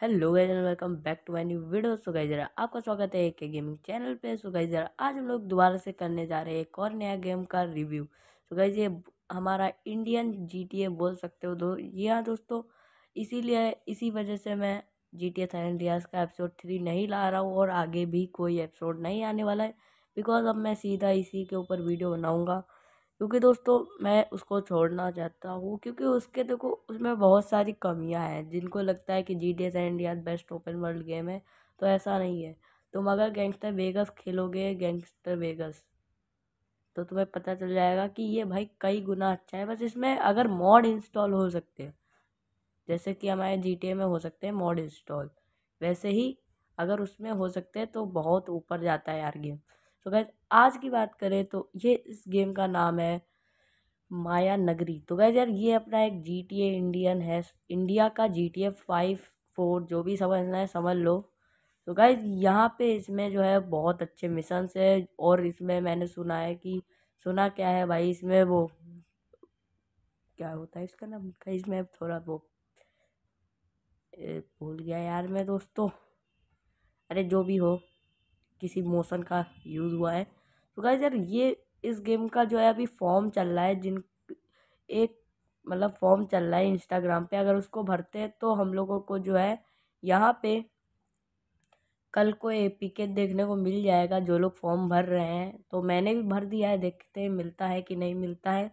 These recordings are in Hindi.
hello guys welcome back to my new video so guys जरा आपका स्वागत है एक गेमिंग चैनल पे सो गाइज जरा आज हम लोग दोबारा से करने जा रहे हैं एक और नया गेम का रिव्यू सो गाइज ये हमारा इंडियन जीटीए बोल सकते हो दो ये हाँ दोस्तों इसीलिए इसी वजह से मैं G T A San Andreas का एपिसोड थ्री नहीं ला रहा हूँ और आगे भी कोई एपिसोड नहीं आने वाला है बिकॉज अब मैं सीधा इसी के ऊपर वीडियो बनाऊँगा क्योंकि दोस्तों मैं उसको छोड़ना चाहता हूँ क्योंकि उसके देखो उसमें बहुत सारी कमियाँ हैं जिनको लगता है कि G T S India best open world game है तो ऐसा नहीं है तुम अगर गैंगस्टर वेगस खेलोगे गैंगस्टर वेगस तो तुम्हें पता चल जाएगा कि ये भाई कई गुना अच्छा है बस इसमें अगर मॉड इंस्टॉल हो सकते हैं जैसे कि हमारे जी टी ए में हो सकते हैं मॉड इंस्टॉल वैसे ही अगर उसमें हो सकते हैं तो बहुत ऊपर जाता है यार गेम तो गैस आज की बात करें तो ये इस गेम का नाम है माया नगरी तो गैस यार ये अपना एक जी टी ए इंडियन है इंडिया का G T A five four जो भी समझना है समझ लो तो गैस यहाँ पे इसमें जो है बहुत अच्छे मिशंस है और इसमें मैंने सुना है कि सुना क्या है भाई इसमें वो क्या होता है इसका नाम गाइज इसमें थोड़ा वो भूल गया यार मैं दोस्तों अरे जो भी हो किसी मोशन का यूज़ हुआ है तो गाइज यार ये इस गेम का जो है अभी फॉर्म चल रहा है जिन एक मतलब फॉर्म चल रहा है इंस्टाग्राम पे अगर उसको भरते हैं तो हम लोगों को जो है यहाँ पे कल को ए पी के देखने को मिल जाएगा जो लोग फॉर्म भर रहे हैं तो मैंने भी भर दिया है देखते हैं मिलता है कि नहीं मिलता है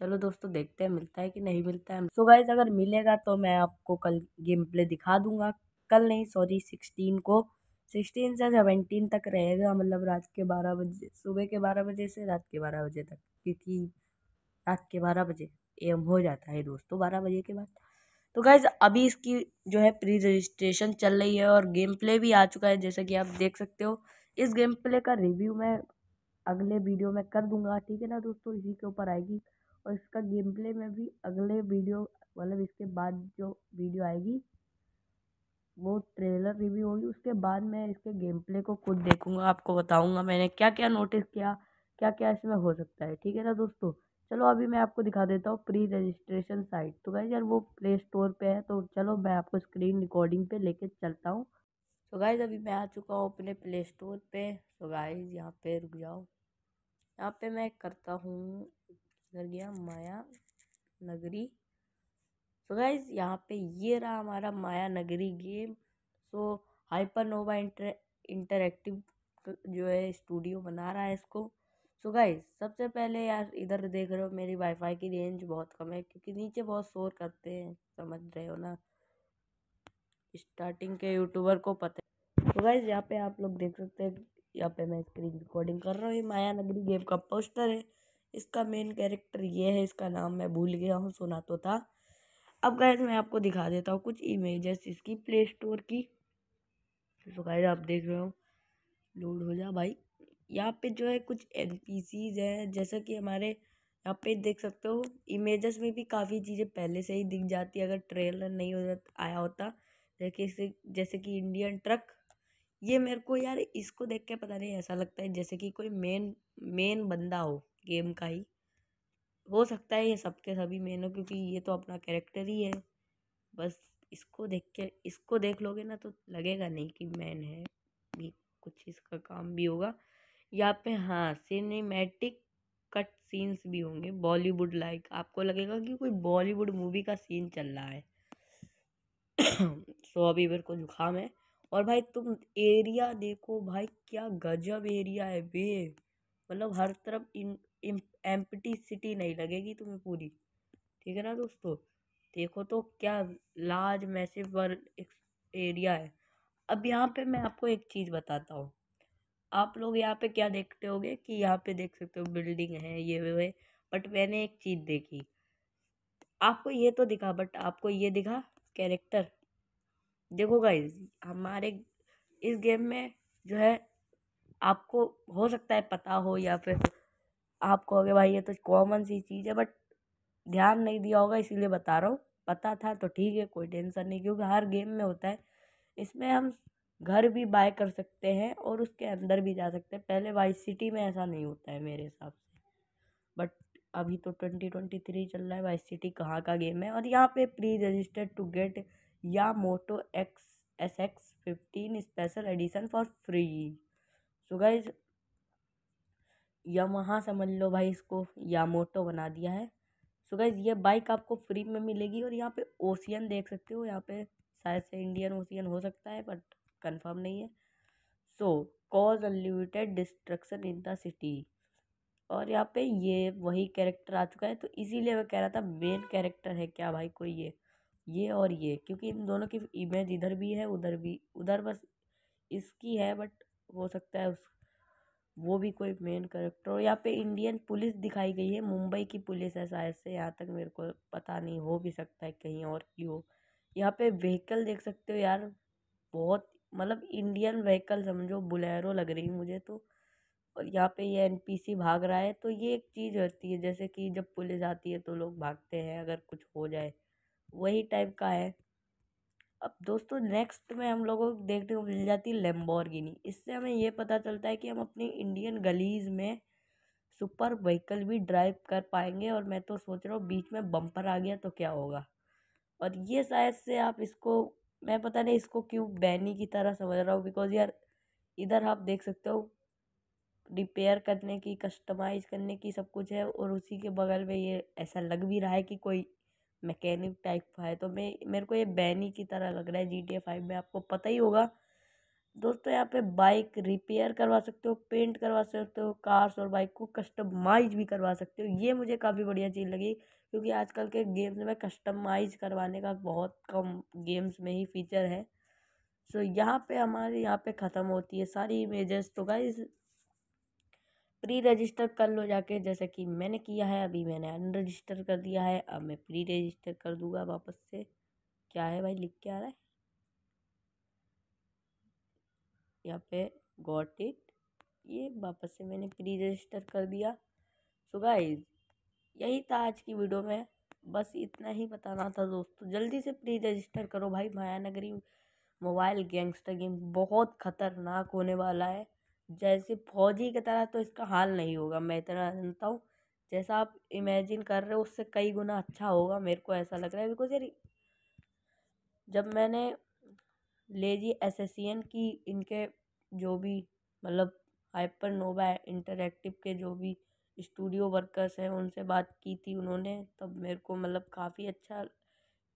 चलो दोस्तों देखते हैं मिलता है कि नहीं मिलता है सो तो गाइज अगर मिलेगा तो मैं आपको कल गेम प्ले दिखा दूंगा कल नहीं सॉरी सिक्सटीन को सिक्सटीन से सेवेंटीन तक रहेगा मतलब रात के बारह बजे सुबह के बारह बजे से रात के बारह बजे तक क्योंकि रात के बारह बजे एम हो जाता है दोस्तों तो बारह बजे के बाद तो गाइज अभी इसकी जो है प्री रजिस्ट्रेशन चल रही है और गेम प्ले भी आ चुका है जैसा कि आप देख सकते हो इस गेम प्ले का रिव्यू मैं अगले वीडियो में कर दूंगा ठीक है ना दोस्तों इसी के ऊपर आएगी और इसका गेम प्ले में भी अगले वीडियो मतलब इसके बाद जो वीडियो आएगी वो ट्रेलर रिव्यू होगी उसके बाद मैं इसके गेम प्ले को खुद देखूँगा आपको बताऊँगा मैंने क्या क्या नोटिस किया क्या क्या इसमें हो सकता है ठीक है ना दोस्तों चलो अभी मैं आपको दिखा देता हूँ प्री रजिस्ट्रेशन साइट तो गाइज यार वो प्ले स्टोर पे है तो चलो मैं आपको स्क्रीन रिकॉर्डिंग पे लेके चलता हूँ तो गाइज अभी मैं आ चुका हूँ अपने प्ले स्टोर पे तो गाइज यहाँ पे रुक जाओ यहाँ पे मैं करता हूँ इधर गया माया नगरी सो गाइज यहाँ पे ये रहा हमारा Maya Nagari game so Hypernova inter interactive जो है स्टूडियो बना रहा है इसको सो so गाइज सबसे पहले यार इधर देख रहे हो मेरी वाईफाई की रेंज बहुत कम है क्योंकि नीचे बहुत शोर करते हैं समझ रहे हो ना स्टार्टिंग के यूट्यूबर को पता है तो गाइज यहाँ पे आप लोग देख सकते हैं यहाँ पे मैं स्क्रीन रिकॉर्डिंग कर रहा हूँ माया नगरी गेम का पोस्टर है इसका मेन कैरेक्टर ये है इसका नाम मैं भूल गया हूँ सुना तो था अब गैस मैं आपको दिखा देता हूँ कुछ इमेजेस इसकी प्ले स्टोर की तो गैस आप देख रहे हो लोड हो जा भाई यहाँ पे जो है कुछ एन हैं जैसा कि हमारे यहाँ पे देख सकते हो इमेजेस में भी काफ़ी चीज़ें पहले से ही दिख जाती है अगर ट्रेलर नहीं हो आया होता जैसे जैसे कि इंडियन ट्रक ये मेरे को यार इसको देख के पता नहीं ऐसा लगता है जैसे कि कोई मेन मेन बंदा हो गेम का ही हो सकता है ये सबके सभी मेन हो क्योंकि ये तो अपना कैरेक्टर ही है बस इसको देख के इसको देख लोगे ना तो लगेगा नहीं कि मैन है भी कुछ इसका काम भी होगा यहाँ पे हाँ सिनेमैटिक कट सीन्स भी होंगे बॉलीवुड लाइक आपको लगेगा कि कोई बॉलीवुड मूवी का सीन चल रहा है सो अभी मेरे को जुकाम है और भाई तुम एरिया देखो भाई क्या गजब एरिया है बे मतलब हर तरफ इन एम्पटी सिटी नहीं लगेगी तुम्हें पूरी ठीक है ना दोस्तों देखो तो क्या लार्ज मैसिव वर्ल्ड एरिया है अब यहाँ पे मैं आपको एक चीज़ बताता हूँ आप लोग यहाँ पे क्या देखते होगे कि यहाँ पे देख सकते हो बिल्डिंग है ये वो है बट मैंने एक चीज़ देखी आपको ये तो दिखा बट आपको ये दिखा कैरेक्टर देखो गाइज हमारे इस गेम में जो है आपको हो सकता है पता हो या फिर आप कहोगे भाई ये तो कॉमन सी चीज़ है बट ध्यान नहीं दिया होगा इसीलिए बता रहा हूँ पता था तो ठीक है कोई टेंसन नहीं क्योंकि हर गेम में होता है इसमें हम घर भी बाय कर सकते हैं और उसके अंदर भी जा सकते हैं पहले वाइस सिटी में ऐसा नहीं होता है मेरे हिसाब से बट अभी तो ट्वेंटी ट्वेंटी थ्री चल रहा है वाइस सिटी कहाँ का गेम है और यहाँ पे प्री रजिस्टर्ड टू गेट या Moto X S X fifteen special edition for free so guys या वहाँ समझ लो भाई इसको या मोटो बना दिया है सो गाइज ये बाइक आपको फ्री में मिलेगी और यहाँ पे ओशियन देख सकते हो यहाँ पे शायद से इंडियन ओशियन हो सकता है बट कंफर्म नहीं है so cause unlimited destruction in the city और यहाँ पे ये वही कैरेक्टर आ चुका है तो इसीलिए मैं कह रहा था मेन कैरेक्टर है क्या भाई कोई ये ये और ये क्योंकि इन दोनों की इमेज इधर भी है उधर भी उधर बस इसकी है बट हो सकता है उस वो भी कोई मेन करेक्टर और यहाँ पे इंडियन पुलिस दिखाई गई है मुंबई की पुलिस है शायद से यहाँ तक मेरे को पता नहीं हो भी सकता है कहीं और की हो यहाँ पे व्हीकल देख सकते हो यार बहुत मतलब इंडियन व्हीकल समझो बुलेरो लग रही मुझे तो और यहाँ पे ये एन पी सी भाग रहा है तो ये एक चीज़ होती है जैसे कि जब पुलिस आती है तो लोग भागते हैं अगर कुछ हो जाए वही टाइप का है अब दोस्तों नेक्स्ट में हम लोगों को देखने को मिल जाती है लेम्बोरगिनी इससे हमें ये पता चलता है कि हम अपनी इंडियन गलीज़ में सुपर व्हीकल भी ड्राइव कर पाएंगे और मैं तो सोच रहा हूँ बीच में बम्पर आ गया तो क्या होगा और ये शायद से आप इसको मैं पता नहीं इसको क्यों बैनी की तरह समझ रहा हूँ बिकॉज यार इधर आप देख सकते हो रिपेयर करने की कस्टमाइज़ करने की सब कुछ है और उसी के बगल में ये ऐसा लग भी रहा है कि कोई मैकेनिक टाइप का है तो मैं मेरे को ये बैनी की तरह लग रहा है जी टी ए फाइव में आपको पता ही होगा दोस्तों यहाँ पे बाइक रिपेयर करवा सकते हो पेंट करवा सकते हो कार्स और बाइक को कस्टमाइज भी करवा सकते हो ये मुझे काफ़ी बढ़िया चीज़ लगी क्योंकि आजकल के गेम्स में कस्टमाइज करवाने का बहुत कम गेम्स में ही फीचर है सो यहाँ पे हमारे यहाँ पे ख़त्म होती है सारी इमेजेस तो गाइज प्री रजिस्टर कर लो जाके जैसे कि मैंने किया है अभी मैंने अनरजिस्टर कर दिया है अब मैं प्री रजिस्टर कर दूंगा वापस से क्या है भाई लिख के आ रहा है यहाँ पे गॉट इट ये वापस से मैंने प्री रजिस्टर कर दिया सो गाइज यही था आज की वीडियो में बस इतना ही बताना था दोस्तों जल्दी से प्री रजिस्टर करो भाई माया नगरी मोबाइल गैंगस्टर गेम बहुत खतरनाक होने वाला है जैसे फौजी की तरह तो इसका हाल नहीं होगा मैं इतना जानता हूँ जैसा आप इमेजिन कर रहे हो उससे कई गुना अच्छा होगा मेरे को ऐसा लग रहा है बिकॉज़ यार जब मैंने लेजी एन की इनके जो भी मतलब हाइपर नोवा इंटरेक्टिव के जो भी स्टूडियो वर्कर्स हैं उनसे बात की थी उन्होंने तब मेरे को मतलब काफ़ी अच्छा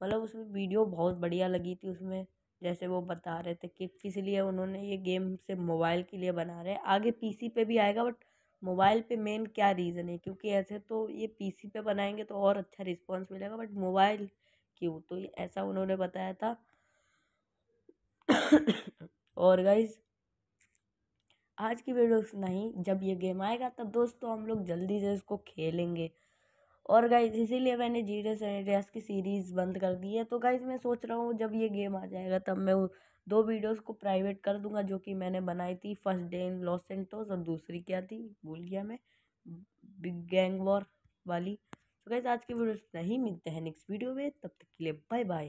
मतलब उसमें वीडियो बहुत बढ़िया लगी थी उसमें जैसे वो बता रहे थे कि किस लिए उन्होंने ये गेम सिर्फ मोबाइल के लिए बना रहे हैं आगे पी सी पे भी आएगा बट मोबाइल पे मेन क्या रीज़न है क्योंकि ऐसे तो ये पी सी पे बनाएंगे तो और अच्छा रिस्पॉन्स मिलेगा बट मोबाइल क्यों तो ये ऐसा उन्होंने बताया था और गाइज आज की वीडियो नहीं जब ये गेम आएगा तब दोस्तों हम लोग जल्दी से इसको खेलेंगे और गाइज इसीलिए मैंने जीरो सैनिटाइज की सीरीज़ बंद कर दी है तो गाइज मैं सोच रहा हूँ जब ये गेम आ जाएगा तब मैं दो वीडियोस को प्राइवेट कर दूंगा जो कि मैंने बनाई थी first day in Los Santos और दूसरी क्या थी भूल गया मैं बिग गैंग वॉर वाली तो गाइज आज की वीडियो नहीं मिलते हैं नेक्स्ट वीडियो में तब तक के लिए बाय बाय